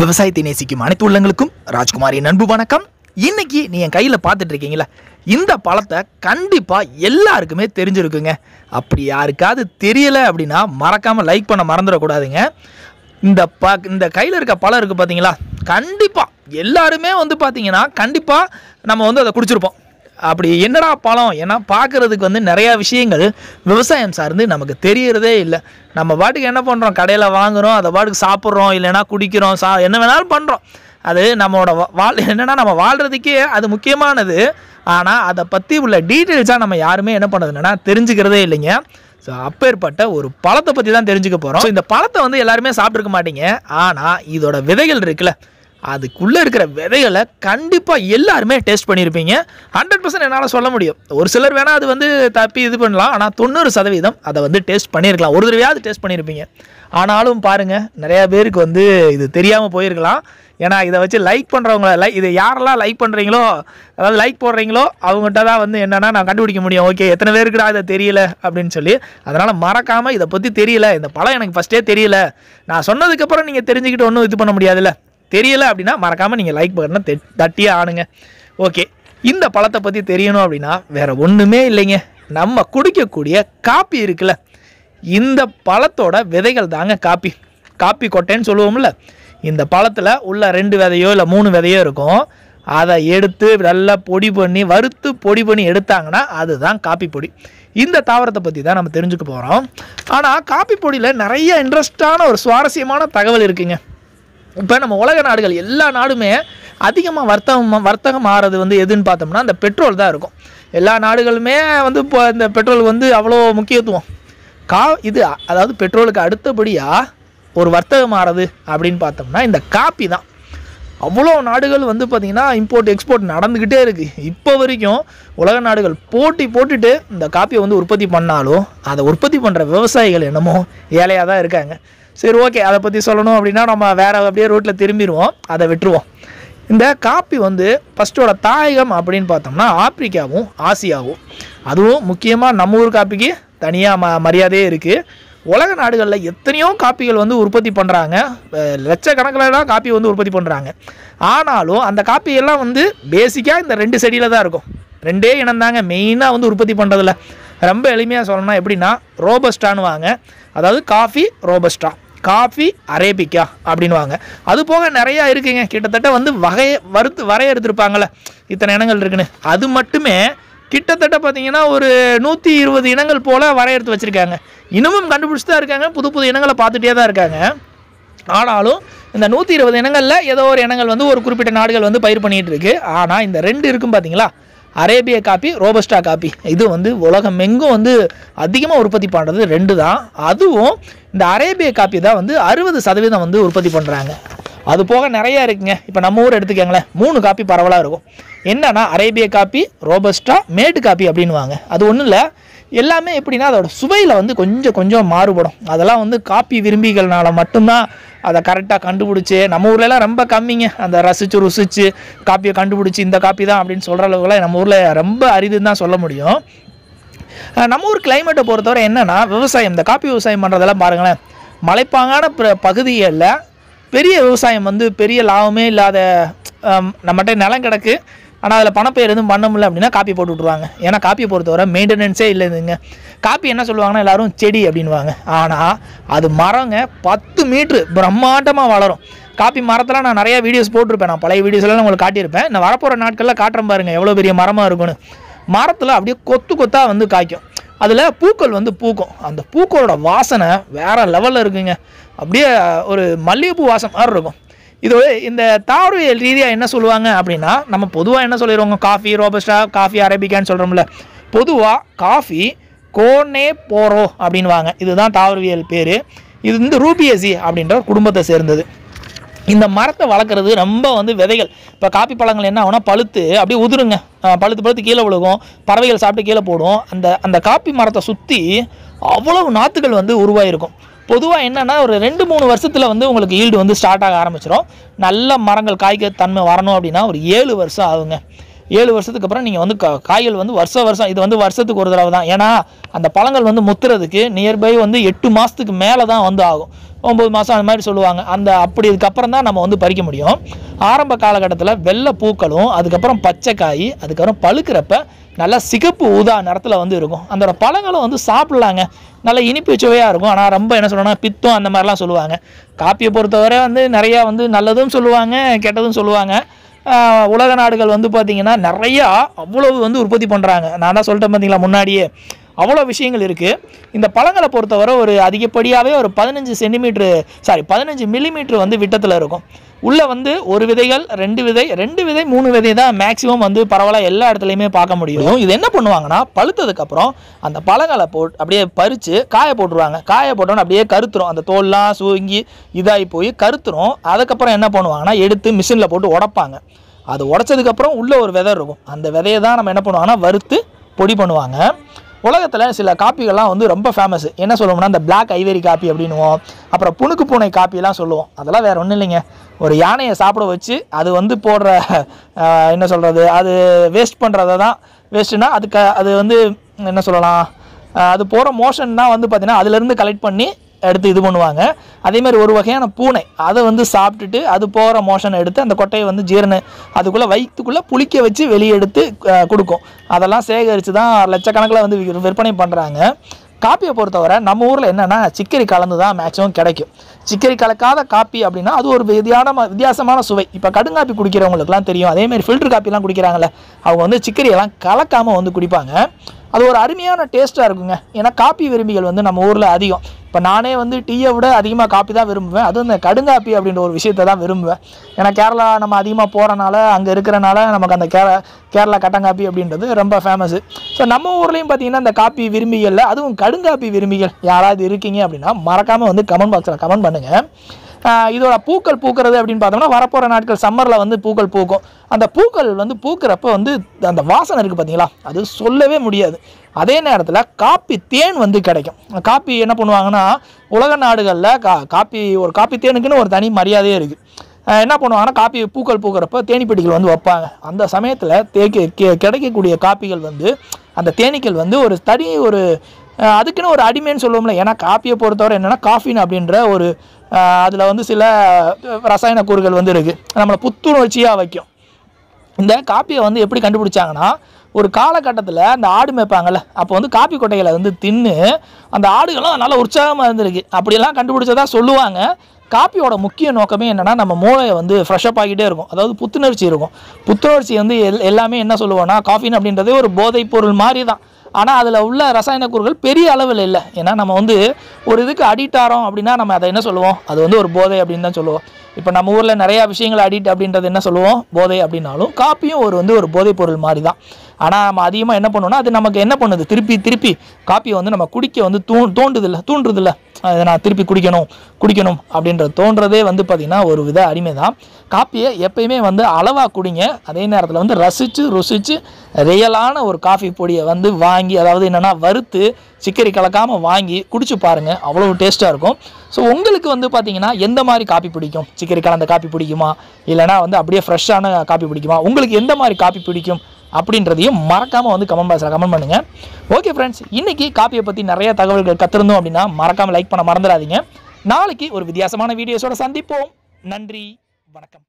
விவசாயத்தை நேசிக்கும் அனைத்து உள்ளங்களுக்கும் ராஜ்குமாரி அன்பு வணக்கம் இன்னைக்கு நீ என் கையில் பார்த்துட்டு இருக்கீங்களா இந்த பழத்தை கண்டிப்பாக எல்லாருக்குமே தெரிஞ்சிருக்குங்க அப்படி யாருக்காவது தெரியலை அப்படின்னா மறக்காமல் லைக் பண்ண மறந்துடக்கூடாதுங்க இந்த ப இந்த கையில் இருக்க பழம் இருக்குது பார்த்தீங்களா கண்டிப்பாக எல்லாருமே வந்து பார்த்தீங்கன்னா கண்டிப்பாக நம்ம வந்து அதை குடிச்சிருப்போம் அப்படி என்னடா பழம் ஏன்னா பார்க்குறதுக்கு வந்து நிறையா விஷயங்கள் விவசாயம் சார்ந்து நமக்கு தெரியறதே இல்லை நம்ம பாட்டுக்கு என்ன பண்ணுறோம் கடையில் வாங்குகிறோம் அதை பாட்டுக்கு சாப்பிட்றோம் இல்லைன்னா குடிக்கிறோம் சா என்ன வேணாலும் பண்ணுறோம் அது நம்மளோட வாழ் என்னென்னா நம்ம வாழ்கிறதுக்கே அது முக்கியமானது ஆனால் அதை பற்றி உள்ள டீட்டெயில்ஸாக நம்ம யாருமே என்ன பண்ணுறதுன்னா தெரிஞ்சுக்கிறதே இல்லைங்க ஸோ அப்பேற்பட்ட ஒரு பழத்தை பற்றி தான் தெரிஞ்சுக்க போகிறோம் இந்த பழத்தை வந்து எல்லாருமே சாப்பிட்ருக்க மாட்டீங்க ஆனால் இதோட விதைகள் இருக்குல்ல அதுக்குள்ளே இருக்கிற விதைகளை கண்டிப்பாக எல்லாருமே டெஸ்ட் பண்ணியிருப்பீங்க ஹண்ட்ரட் பர்சன்ட் என்னால் சொல்ல முடியும் ஒரு சிலர் வேணால் அது வந்து தப்பி இது பண்ணலாம் ஆனால் தொண்ணூறு சதவீதம் அதை வந்து டெஸ்ட் பண்ணியிருக்கலாம் ஒரு தடவையாவது டெஸ்ட் பண்ணியிருப்பீங்க ஆனாலும் பாருங்கள் நிறையா பேருக்கு வந்து இது தெரியாமல் போயிருக்கலாம் ஏன்னா இதை வச்சு லைக் பண்ணுறவங்கள இதை யாரெல்லாம் லைக் பண்ணுறீங்களோ அதாவது லைக் போடுறீங்களோ அவங்ககிட்ட தான் வந்து என்னென்னா நான் கண்டுபிடிக்க முடியும் ஓகே எத்தனை பேருக்குடா இதை தெரியல அப்படின்னு சொல்லி அதனால் மறக்காமல் இதை பற்றி தெரியல இந்த படம் எனக்கு ஃபஸ்ட்டே தெரியல நான் சொன்னதுக்கப்புறம் நீங்கள் தெரிஞ்சுக்கிட்டு ஒன்றும் இது பண்ண முடியாதுல்ல தெரியலை அப்படின்னா மறக்காமல் நீங்கள் லைக் பட்டனை தட்டியே ஆணுங்க ஓகே இந்த பழத்தை பற்றி தெரியணும் அப்படின்னா வேறு ஒன்றுமே இல்லைங்க நம்ம குடிக்கக்கூடிய காப்பி இருக்குல்ல இந்த பழத்தோட விதைகள் தாங்க காப்பி காப்பி கொட்டைன்னு சொல்லுவோம்ல இந்த பழத்தில் உள்ள ரெண்டு விதையோ இல்லை மூணு விதையோ இருக்கும் அதை எடுத்து நல்லா பொடி பண்ணி வறுத்து பொடி பண்ணி எடுத்தாங்கன்னா அதுதான் காப்பி பொடி இந்த தாவரத்தை பற்றி தான் நம்ம தெரிஞ்சுக்க போகிறோம் ஆனால் காப்பி பொடியில் நிறைய இன்ட்ரெஸ்டான ஒரு சுவாரஸ்யமான தகவல் இருக்குங்க இப்போ நம்ம உலக நாடுகள் எல்லா நாடுமே அதிகமாக வர்த்தகம் வர்த்தகம் ஆகிறது வந்து எதுன்னு பார்த்தோம்னா அந்த பெட்ரோல் தான் இருக்கும் எல்லா நாடுகளுமே வந்து இப்போ இந்த பெட்ரோல் வந்து அவ்வளோ முக்கியத்துவம் கா இது அதாவது பெட்ரோலுக்கு அடுத்தபடியாக ஒரு வர்த்தகம் ஆகிறது அப்படின்னு பார்த்தோம்னா இந்த காப்பி தான் அவ்வளோ நாடுகள் வந்து பார்த்திங்கன்னா இம்போர்ட் எக்ஸ்போர்ட் நடந்துக்கிட்டே இருக்குது இப்போ வரைக்கும் உலக நாடுகள் போட்டி போட்டுட்டு இந்த காப்பியை வந்து உற்பத்தி பண்ணாலும் அதை உற்பத்தி பண்ணுற விவசாயிகள் என்னமோ ஏழையாக தான் இருக்காங்க சரி ஓகே அதை பற்றி சொல்லணும் அப்படின்னா நம்ம வேறு அப்படியே ரூட்டில் திரும்பிடுவோம் அதை விட்டுருவோம் இந்த காப்பி வந்து ஃபஸ்ட்டோட தாயகம் அப்படின்னு பார்த்தோம்னா ஆப்பிரிக்காவும் ஆசியாவும் அதுவும் முக்கியமாக நம்ம ஊர் காப்பிக்கு தனியாக ம மரியாதையே இருக்குது உலக நாடுகளில் எத்தனையோ காப்பிகள் வந்து உற்பத்தி பண்ணுறாங்க தான் காப்பி வந்து உற்பத்தி பண்ணுறாங்க ஆனாலும் அந்த காப்பியெல்லாம் வந்து பேசிக்காக இந்த ரெண்டு செடியில் தான் இருக்கும் ரெண்டே இனம் தாங்க மெயினாக வந்து உற்பத்தி பண்ணுறதில்ல ரொம்ப எளிமையாக சொல்லணும்னா எப்படின்னா ரோபஸ்டான்னு வாங்க அதாவது காஃபி ரோபஸ்டா காஃபி அரேபிக்கா அப்படின்வாங்க அது போக நிறையா இருக்குங்க கிட்டத்தட்ட வந்து வகையை வறுத்து வரையறுத்துருப்பாங்களே இத்தனை இனங்கள் இருக்குன்னு அது மட்டுமே கிட்டத்தட்ட பார்த்தீங்கன்னா ஒரு நூற்றி இருபது இனங்கள் போல் வரையறுத்து வச்சுருக்காங்க இன்னமும் கண்டுபிடிச்சி தான் இருக்காங்க புது புது இனங்களை பார்த்துட்டே தான் இருக்காங்க ஆனாலும் இந்த நூற்றி இருபது இனங்களில் ஏதோ ஒரு இனங்கள் வந்து ஒரு குறிப்பிட்ட நாடுகள் வந்து பயிர் பண்ணிகிட்டு இருக்குது ஆனால் இந்த ரெண்டு இருக்கும் பார்த்தீங்களா அரேபிய காப்பி ரோபஸ்டா காப்பி இது வந்து உலகம் எங்கும் வந்து அதிகமாக உற்பத்தி பண்ணுறது ரெண்டு தான் அதுவும் இந்த அரேபிய காப்பி தான் வந்து அறுபது சதவீதம் வந்து உற்பத்தி பண்ணுறாங்க அது போக நிறையா இருக்குங்க இப்போ நம்ம ஊர் எடுத்துக்கங்களேன் மூணு காப்பி பரவலாக இருக்கும் என்னன்னா அரேபிய காப்பி ரோபஸ்டா மேட்டு காப்பி அப்படின்வாங்க அது ஒன்றும் இல்லை எல்லாமே எப்படின்னா அதோடய சுவையில் வந்து கொஞ்சம் கொஞ்சம் மாறுபடும் அதெல்லாம் வந்து காப்பி விரும்பிகள்னால மட்டும்தான் அதை கரெக்டாக கண்டுபிடிச்சி நம்ம ஊர்லலாம் ரொம்ப கம்மிங்க அந்த ரசித்து ருசித்து காப்பியை கண்டுபிடிச்சி இந்த காப்பி தான் அப்படின்னு சொல்கிற அளவுக்குலாம் நம்ம ஊரில் ரொம்ப அரிதுன்னு தான் சொல்ல முடியும் நம்ம ஊர் கிளைமேட்டை பொறுத்தவரை என்னென்னா விவசாயம் இந்த காப்பி விவசாயம் பண்ணுறதெல்லாம் பாருங்களேன் மலைப்பாங்கான பகுதிகளில் பெரிய விவசாயம் வந்து பெரிய லாபமே இல்லாத நம்மகிட்ட நிலம் கிடக்கு ஆனால் அதில் பணப்பெயர் எதுவும் பண்ண முடியல அப்படின்னா காப்பி போட்டு விட்ருவாங்க ஏன்னா காப்பியை பொறுத்தவரை மெயின்டெனன்ஸே இல்லைதுங்க காப்பி என்ன சொல்லுவாங்கன்னா எல்லோரும் செடி அப்படின்வாங்க ஆனால் அது மரங்க பத்து மீட்ரு பிரம்மாண்டமாக வளரும் காப்பி மரத்தில் நான் நிறையா வீடியோஸ் போட்டிருப்பேன் நான் பழைய வீடியோஸ்லாம் உங்களுக்கு காட்டியிருப்பேன் நான் வரப்போகிற நாட்களில் காட்டுறேன் பாருங்கள் எவ்வளோ பெரிய மரமாக இருக்குன்னு மரத்தில் அப்படியே கொத்து கொத்தாக வந்து காய்க்கும் அதில் பூக்கள் வந்து பூக்கும் அந்த பூக்களோட வாசனை வேறு லெவலில் இருக்குங்க அப்படியே ஒரு மல்லிகைப்பூ வாசம் மாதிரி இருக்கும் இது இந்த தாவரவியல் ரீதியாக என்ன சொல்லுவாங்க அப்படின்னா நம்ம பொதுவாக என்ன சொல்லிடுவோங்க காஃபி ரோபஸ்டா காஃபி அரேபிக்கான்னு சொல்கிறோம்ல பொதுவாக காஃபி கோனே போரோ அப்படின்வாங்க இதுதான் தாவரவியல் பேர் இது வந்து ரூபியசி அப்படின்ற ஒரு குடும்பத்தை சேர்ந்தது இந்த மரத்தை வளர்க்குறது ரொம்ப வந்து விதைகள் இப்போ காப்பி பழங்கள் என்ன ஆகுனா பழுத்து அப்படியே உதிருங்க பழுத்து பழுத்து கீழே விழுகும் பறவைகள் சாப்பிட்டு கீழே போடும் அந்த அந்த காப்பி மரத்தை சுற்றி அவ்வளவு நாற்றுகள் வந்து உருவாயிருக்கும் பொதுவாக என்னென்னா ஒரு ரெண்டு மூணு வருஷத்தில் வந்து உங்களுக்கு ஈல்டு வந்து ஸ்டார்ட் ஆக ஆரம்பிச்சிடும் நல்ல மரங்கள் காய்க்க தன்மை வரணும் அப்படின்னா ஒரு ஏழு வருஷம் ஆகுங்க ஏழு வருஷத்துக்கு அப்புறம் நீங்கள் வந்து காய்கள் வந்து வருஷ வருஷம் இது வந்து வருஷத்துக்கு ஒரு தடவை தான் ஏன்னா அந்த பழங்கள் வந்து முத்துறதுக்கு நியர்பை வந்து எட்டு மாதத்துக்கு மேலே தான் வந்து ஆகும் ஒம்பது மாதம் அந்த மாதிரி சொல்லுவாங்க அந்த அப்படி இதுக்கப்புறம் தான் நம்ம வந்து பறிக்க முடியும் ஆரம்ப காலகட்டத்தில் வெள்ளை பூக்களும் அதுக்கப்புறம் பச்சை காய் அதுக்கப்புறம் பழுக்கிறப்ப நல்லா சிகப்பு ஊதா நிறத்தில் வந்து இருக்கும் அந்த பழங்களும் வந்து சாப்பிட்லாங்க நல்ல இனிப்பு சுவையாக இருக்கும் ஆனால் ரொம்ப என்ன சொல்லணும்னா பித்தம் அந்த மாதிரிலாம் சொல்லுவாங்க காப்பியை பொறுத்தவரை வந்து நிறையா வந்து நல்லதும் சொல்லுவாங்க கெட்டதும் சொல்லுவாங்க உலக நாடுகள் வந்து பார்த்திங்கன்னா நிறையா அவ்வளவு வந்து உற்பத்தி பண்ணுறாங்க நான் தான் சொல்லிட்டேன் பார்த்தீங்களா முன்னாடியே அவ்வளோ விஷயங்கள் இருக்குது இந்த பழங்களை பொறுத்தவரை ஒரு அதிகப்படியாகவே ஒரு பதினஞ்சு சென்டிமீட்ரு சாரி பதினஞ்சு மில்லிமீட்ரு வந்து விட்டத்தில் இருக்கும் உள்ளே வந்து ஒரு விதைகள் ரெண்டு விதை ரெண்டு விதை மூணு விதை தான் மேக்ஸிமம் வந்து பரவாயில்ல எல்லா இடத்துலையுமே பார்க்க முடியும் இது என்ன பண்ணுவாங்கன்னா பழுத்ததுக்கப்புறம் அந்த பழங்களை போட் அப்படியே பறித்து காய போட்டுருவாங்க காய போட்டோன்னு அப்படியே கருத்துரும் அந்த தோல்லாம் சூங்கி இதாகி போய் கருத்துரும் அதுக்கப்புறம் என்ன பண்ணுவாங்கன்னா எடுத்து மிஷினில் போட்டு உடப்பாங்க அது உடச்சதுக்கப்புறம் உள்ளே ஒரு விதை இருக்கும் அந்த விதையை தான் நம்ம என்ன பண்ணுவாங்கன்னா வறுத்து பொடி பண்ணுவாங்க உலகத்தில் சில காப்பிகள்லாம் வந்து ரொம்ப ஃபேமஸ் என்ன சொல்லுவோம்னா இந்த பிளாக் ஐவேரி காப்பி அப்படின்னுவோம் அப்புறம் புனுக்கு பூனை காப்பிலாம் சொல்லுவோம் அதெல்லாம் வேறு ஒன்றும் இல்லைங்க ஒரு யானையை சாப்பிட வச்சு அது வந்து போடுற என்ன சொல்கிறது அது வேஸ்ட் பண்ணுறத தான் வேஸ்ட்டுன்னா அதுக்கு அது வந்து என்ன சொல்லலாம் அது போகிற மோஷன் தான் வந்து பார்த்திங்கன்னா அதுலேருந்து கலெக்ட் பண்ணி எடுத்து இது பண்ணுவாங்க அதே மாதிரி ஒரு வகையான பூனை அதை வந்து சாப்பிட்டுட்டு அது போகிற மோஷனை எடுத்து அந்த கொட்டையை வந்து ஜீரண அதுக்குள்ளே வயிற்றுக்குள்ளே புளிக்க வச்சு வெளியெடுத்து கொடுக்கும் அதெல்லாம் சேகரித்து தான் லட்சக்கணக்கில் வந்து விற்பனை பண்ணுறாங்க காப்பியை பொறுத்தவரை நம்ம ஊரில் என்னென்னா சிக்கரி கலந்து தான் மேக்ஸிமம் கிடைக்கும் சிக்கரி கலக்காத காப்பி அப்படின்னா அது ஒரு விதியான வித்தியாசமான சுவை இப்போ கடுங்காப்பி குடிக்கிறவங்களுக்குலாம் தெரியும் அதேமாரி ஃபில்டர் காப்பிலாம் குடிக்கிறாங்கல்ல அவங்க வந்து சிக்கரியெல்லாம் கலக்காமல் வந்து குடிப்பாங்க அது ஒரு அருமையான டேஸ்ட்டாக இருக்குங்க ஏன்னா காப்பி விரும்பிகள் வந்து நம்ம ஊரில் அதிகம் இப்போ நானே வந்து டீயை விட அதிகமாக காப்பி தான் விரும்புவேன் அதுவும் இந்த கடுங்காப்பி அப்படின்ற ஒரு விஷயத்தை தான் விரும்புவேன் ஏன்னா கேரளா நம்ம அதிகமாக போகிறனால அங்கே இருக்கிறனால நமக்கு அந்த கேர கேரளா கட்டங்காப்பி அப்படின்றது ரொம்ப ஃபேமஸு ஸோ நம்ம ஊர்லேயும் பார்த்திங்கன்னா இந்த காப்பி விரும்பிகளில் அதுவும் கடுங்காப்பி விரும்பிகள் யாராவது இருக்கீங்க அப்படின்னா மறக்காமல் வந்து கமெண்ட் பாக்ஸில் கமெண்ட் பண்ணுங்கள் இதோட பூக்கள் பூக்கிறது அப்படின்னு பார்த்தோம்னா வரப்போகிற நாட்கள் சம்மரில் வந்து பூக்கள் பூக்கும் அந்த பூக்கள் வந்து பூக்கிறப்ப வந்து அந்த வாசனை இருக்குது பார்த்தீங்களா அது சொல்லவே முடியாது அதே நேரத்தில் காப்பி தேன் வந்து கிடைக்கும் காப்பி என்ன பண்ணுவாங்கன்னா உலக நாடுகளில் கா காப்பி ஒரு காப்பி தேனுக்குன்னு ஒரு தனி மரியாதையே இருக்குது என்ன பண்ணுவாங்கன்னா காப்பி பூக்கள் பூக்கிறப்ப தேனிப்பெட்டிகள் வந்து வைப்பாங்க அந்த சமயத்தில் தேக்கி கிடைக்கக்கூடிய காப்பிகள் வந்து அந்த தேனீக்கள் வந்து ஒரு தனி ஒரு அதுக்குன்னு ஒரு அடிமைன்னு சொல்லுவோம்ல ஏன்னா காஃபியை பொறுத்தவரை என்னென்னா காஃபின் அப்படின்ற ஒரு அதில் வந்து சில ரசாயன கூறுகள் வந்து இருக்குது நம்மளை புத்துணர்ச்சியாக வைக்கும் இந்த காப்பியை வந்து எப்படி கண்டுபிடிச்சாங்கன்னா ஒரு காலகட்டத்தில் அந்த ஆடு மேய்ப்பாங்கள்ல அப்போ வந்து காப்பி கொட்டைகளை வந்து தின்று அந்த ஆடுகளும் நல்லா உற்சாகமாக இருந்திருக்கு அப்படியெல்லாம் கண்டுபிடிச்சதா சொல்லுவாங்க காப்பியோட முக்கிய நோக்கமே என்னென்னா நம்ம மூளையை வந்து ஃப்ரெஷ்அப் ஆகிட்டே இருக்கும் அதாவது புத்துணர்ச்சி இருக்கும் புத்துணர்ச்சி வந்து எல் எல்லாமே என்ன சொல்லுவோன்னா காஃபின் அப்படின்றதே ஒரு போதைப் பொருள் மாதிரி தான் ஆனால் அதில் உள்ள ரசாயன கூறுகள் பெரிய அளவில் இல்லை ஏன்னா நம்ம வந்து ஒரு இதுக்கு அடிக்ட் ஆகிறோம் அப்படின்னா நம்ம அதை என்ன சொல்லுவோம் அது வந்து ஒரு போதை அப்படின்னு தான் சொல்லுவோம் இப்போ நம்ம ஊரில் நிறையா விஷயங்கள் அடிக்ட் அப்படின்றது என்ன சொல்லுவோம் போதை அப்படின்னாலும் காப்பியும் ஒரு வந்து ஒரு போதைப் பொருள் மாதிரி தான் ஆனால் நம்ம அதிகமாக என்ன பண்ணுவோம்னா அது நமக்கு என்ன பண்ணுது திருப்பி திருப்பி காப்பியை வந்து நம்ம குடிக்க வந்து தூண் தோண்டுதில்லை தூண்டுறதில்ல அதை நான் திருப்பி குடிக்கணும் குடிக்கணும் அப்படின்ற தோன்றதே வந்து பார்த்திங்கன்னா ஒரு வித அடிமை தான் காப்பியை எப்பயுமே வந்து அளவாக குடிங்க அதே நேரத்தில் வந்து ரசித்து ருசித்து ரியலான ஒரு காஃபி பொடியை வந்து வாங்கி அதாவது என்னென்னா வறுத்து சிக்கரி கலக்காமல் வாங்கி குடிச்சு பாருங்கள் அவ்வளோ டேஸ்ட்டாக இருக்கும் ஸோ உங்களுக்கு வந்து பார்த்திங்கன்னா எந்த மாதிரி காப்பி பிடிக்கும் சிக்கரி கலந்த காப்பி பிடிக்குமா இல்லைனா வந்து அப்படியே ஃப்ரெஷ்ஷான காப்பி பிடிக்குமா உங்களுக்கு எந்த மாதிரி காப்பி பிடிக்கும் அப்படின்றதையும் மறக்காமல் வந்து கமெண்ட் பாக்ஸில் கமெண்ட் பண்ணுங்கள் ஓகே ஃப்ரெண்ட்ஸ் இன்றைக்கி காப்பியை பற்றி நிறைய தகவல்கள் கற்றுருந்தோம் அப்படின்னா மறக்காமல் லைக் பண்ண மறந்துடாதீங்க நாளைக்கு ஒரு வித்தியாசமான வீடியோஸோடு சந்திப்போம் நன்றி வணக்கம்